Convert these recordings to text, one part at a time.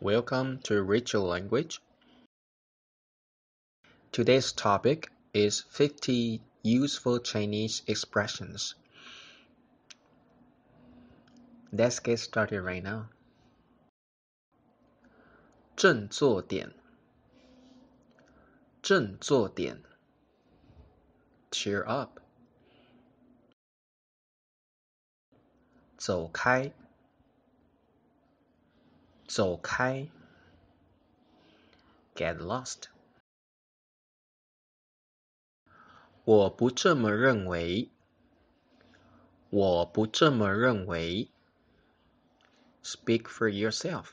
Welcome to Rachel Language. Today's topic is 50 useful Chinese expressions. Let's get started right now. 振作点，振作点，cheer up。走开。走开，get lost。我不这么认为，我不这么认为。Speak for yourself。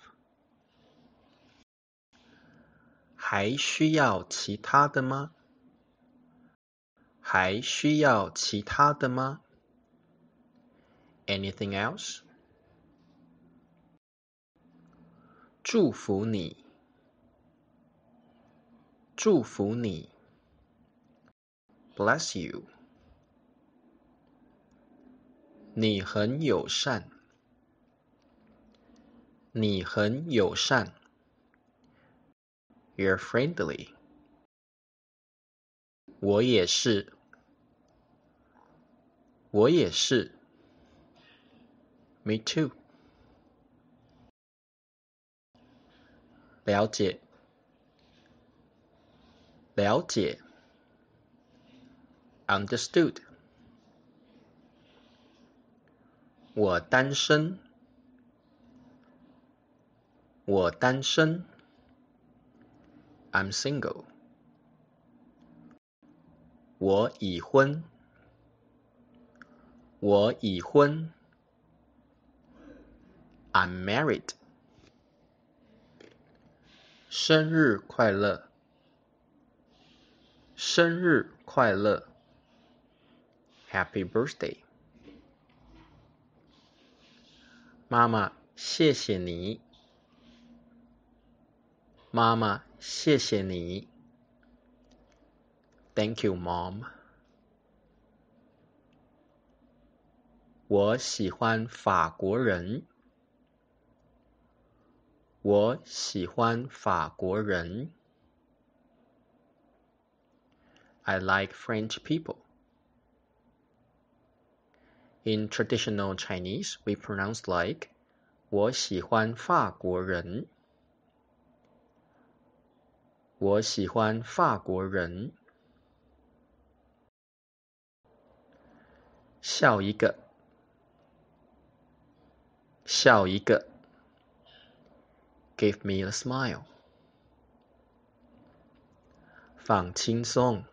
还需要其他的吗？还需要其他的吗？Anything else? 祝福你，祝福你，Bless you。你很友善，你很友善，You're friendly。我也是，我也是，Me too。了解了解，understood。我单身，我单身，I'm single。我已婚，我已婚，I'm married。生日快乐！生日快乐！Happy birthday！妈妈，谢谢你！妈妈，谢谢你！Thank you, mom. 我喜欢法国人。我喜欢法国人。I like French people. In traditional Chinese, we pronounce like 我喜欢法国人。我喜欢法国人。笑一个，笑一个。gave me a smile. 放轻松，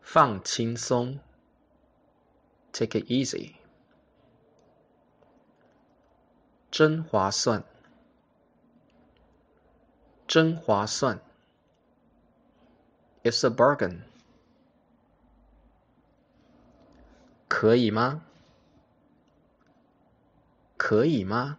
放轻松，take it easy。真划算，真划算，It's a bargain。可以吗？可以吗？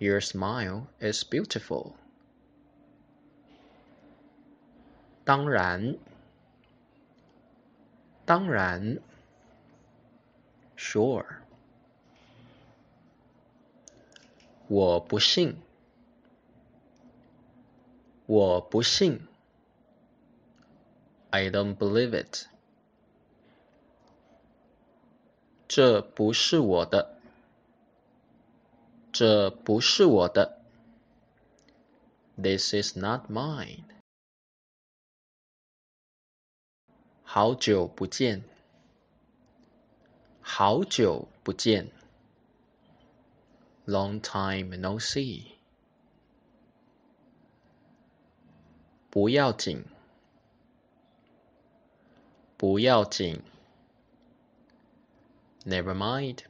Your smile is beautiful. 当然，当然，Sure。我不信，我不信。I don't believe it。这不是我的。这不是我的。This is not mine。好久不见，好久不见。Long time no see。不要紧，不要紧。Never mind。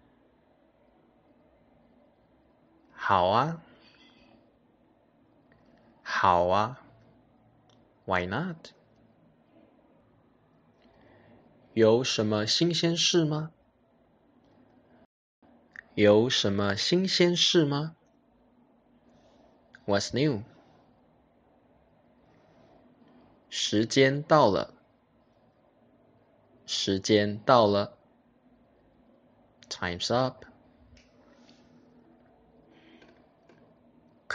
好啊，好啊。Why Uh, not? 有什么新鲜事吗？有什么新鲜事吗？What's new？时间到了。时间到了。Time's up.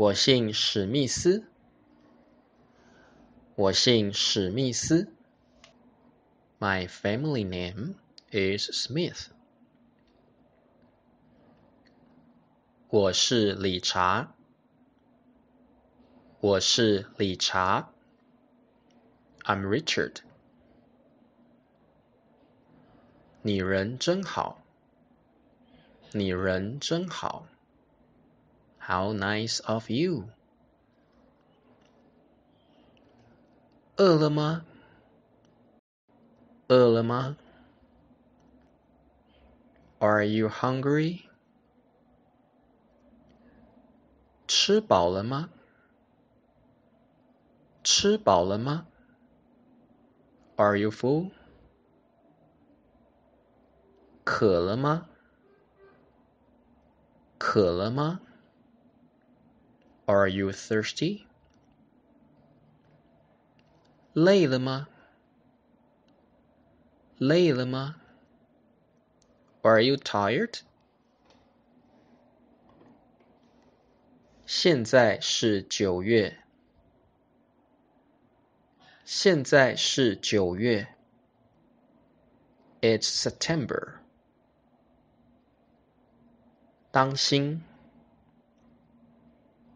我姓史密斯。我姓史密斯。My family name is Smith。我是理查。我是理查。I'm Richard。你人真好。你人真好。How nice of you. 饿了吗？饿了吗？Are you hungry？吃饱了吗？吃饱了吗？Are you full？渴了吗？渴了吗？are you thirsty? Leilima. you tired? 现在是九月。现在是九月。It's September. 当心。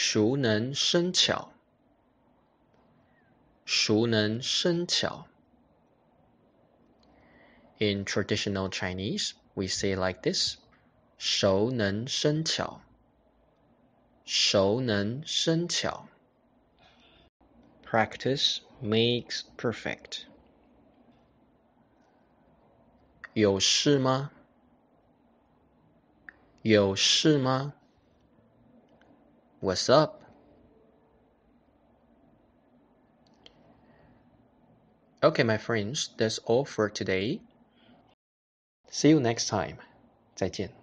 熟能生巧。熟能生巧。In In traditional Chinese, we say like this: 熟能生巧。熟能生巧。Practice Practice makes perfect. 有事吗？有事吗？What's up? Okay, my friends, that's all for today. See you next time. 再见。